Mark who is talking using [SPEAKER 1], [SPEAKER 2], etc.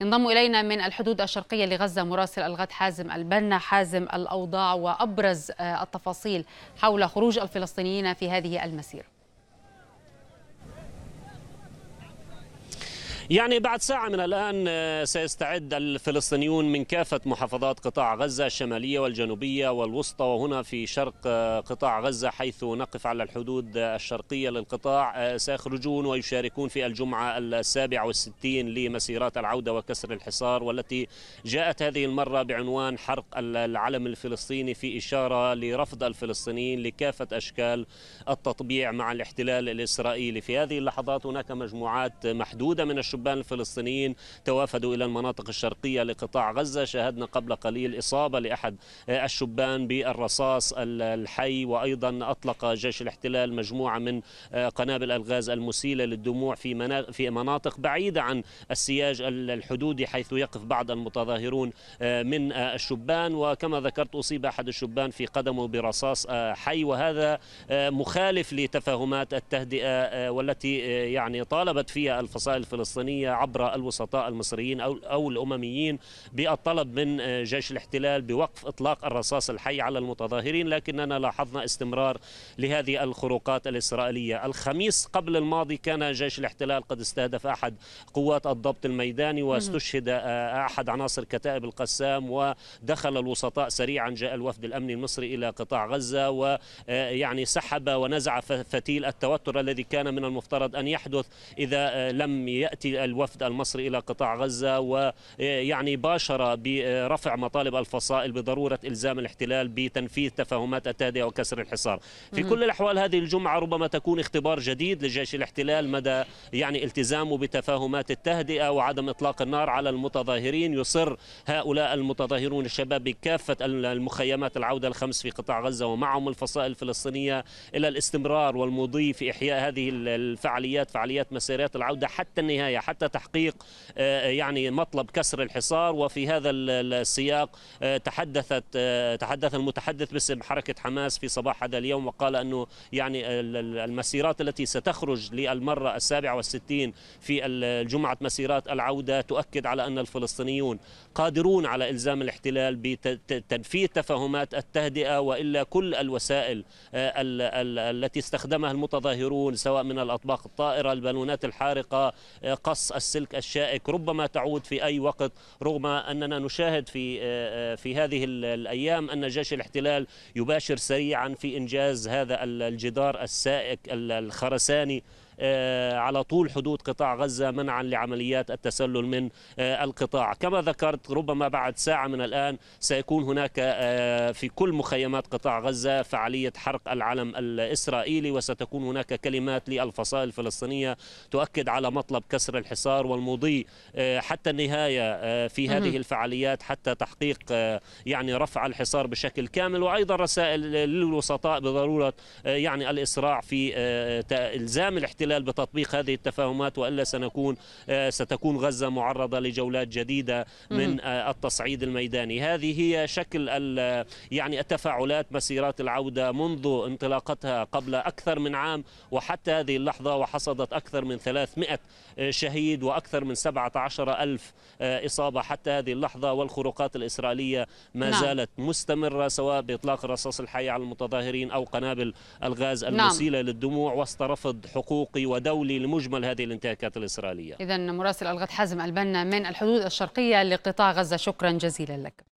[SPEAKER 1] ينضم إلينا من الحدود الشرقية لغزة مراسل الغد حازم البنا حازم الأوضاع وأبرز آه، التفاصيل حول خروج الفلسطينيين في هذه المسيرة يعني بعد ساعة من الآن آه، سيستعد الفلسطينيون من كافة محافظات قطاع غزة الشمالية والجنوبية والوسطى وهنا في شرق آه، قطاع غزة حيث نقف على الحدود الشرقية للقطاع آه، سيخرجون ويشاركون في الجمعة السابعة والستين لمسيرات العودة وكسر الحصار والتي جاءت هذه المرة بعنوان حرق العلم الفلسطيني في إشارة لرفض الفلسطينيين لكافة أشكال التطبيع مع الاحتلال الإسرائيلي في هذه اللحظات هناك مجموعات محدودة من الشرطة الشبان الفلسطينيين توافدوا إلى المناطق الشرقية لقطاع غزة شاهدنا قبل قليل إصابة لأحد الشبان بالرصاص الحي وأيضا أطلق جيش الاحتلال مجموعة من قنابل الغاز المسيلة للدموع في في مناطق بعيدة عن السياج الحدودي حيث يقف بعض المتظاهرون آه، من آه، الشبان وكما ذكرت أصيب أحد الشبان في قدمه برصاص آه، حي وهذا مخالف لتفاهمات التهدئة والتي يعني طالبت فيها الفصائل الفلسطينية الوطنية عبر الوسطاء المصريين أو, أو الأمميين بالطلب من آه، جيش الاحتلال بوقف إطلاق الرصاص الحي على المتظاهرين لكننا لاحظنا استمرار لهذه الخروقات الإسرائيلية الخميس قبل الماضي كان جيش الاحتلال قد استهدف أحد قوات الضبط الميداني واستشهد آه، أحد عناصر كتائب القسام ودخل الوسطاء سريعا جاء الوفد الأمني المصري إلى قطاع غزة ويعني آه، سحب ونزع فتيل التوتر الذي كان من المفترض أن يحدث إذا لم يأتي الوفد المصري إلى قطاع غزة ويعني باشر برفع مطالب الفصائل بضرورة إلزام الاحتلال بتنفيذ تفاهمات التهدئة وكسر الحصار في كل الأحوال هذه الجمعة ربما تكون اختبار جديد لجيش الاحتلال مدى يعني التزامه بتفاهمات التهدئة وعدم إطلاق النار على المتظاهرين يصر هؤلاء المتظاهرون الشباب بكافة المخيمات العودة الخمس في قطاع غزة ومعهم الفصائل الفلسطينية إلى الاستمرار والمضي في إحياء هذه الفعاليات فعاليات مسيرات العودة حتى النهاية حتى تحقيق آه، يعني مطلب كسر الحصار وفي هذا السياق آه، تحدثت آه، تحدث المتحدث باسم حركة حماس في صباح هذا اليوم وقال أنه يعني المسيرات التي ستخرج للمرة السابعة والستين في الجمعة مسيرات العودة تؤكد على أن الفلسطينيون قادرون على إلزام الاحتلال بتنفيذ تفاهمات التهدئة وإلا كل الوسائل التي استخدمها المتظاهرون سواء من الأطباق الطائرة البالونات الحارقة فحص السلك الشائك ربما تعود في أي وقت رغم أننا نشاهد في آه، آه، في هذه الأيام أن جيش الاحتلال يباشر سريعا في إنجاز هذا الجدار السائك الخرساني آه، على طول حدود قطاع غزة منعا لعمليات التسلل من آه، القطاع كما ذكرت ربما بعد ساعة من الآن سيكون هناك آه، في كل مخيمات قطاع غزة فعالية حرق العلم الإسرائيلي وستكون هناك كلمات للفصائل الفلسطينية تؤكد على مطلب كسر الحصار والمضي حتى النهاية في هذه الفعاليات حتى تحقيق يعني رفع الحصار بشكل كامل وأيضا رسائل للوسطاء بضرورة يعني الإسراع في إلزام الاحتلال الاحتلال بتطبيق هذه التفاهمات والا سنكون آه، ستكون غزه معرضه لجولات جديده من آه، التصعيد الميداني هذه هي شكل آه، يعني التفاعلات مسيرات العوده منذ انطلاقتها قبل اكثر من عام وحتى هذه اللحظه وحصدت اكثر من 300 شهيد واكثر من 17 ألف اصابه حتى هذه اللحظه والخروقات الاسرائيليه ما نعم. زالت مستمره سواء باطلاق رصاص الحي على المتظاهرين او قنابل الغاز نعم. المسيله نعم. للدموع وسط رفض حقوق الشرقي ودولي لمجمل هذه الانتهاكات الإسرائيلية إذا مراسل الغد حازم البنا من الحدود الشرقية لقطاع غزة شكرا جزيلا لك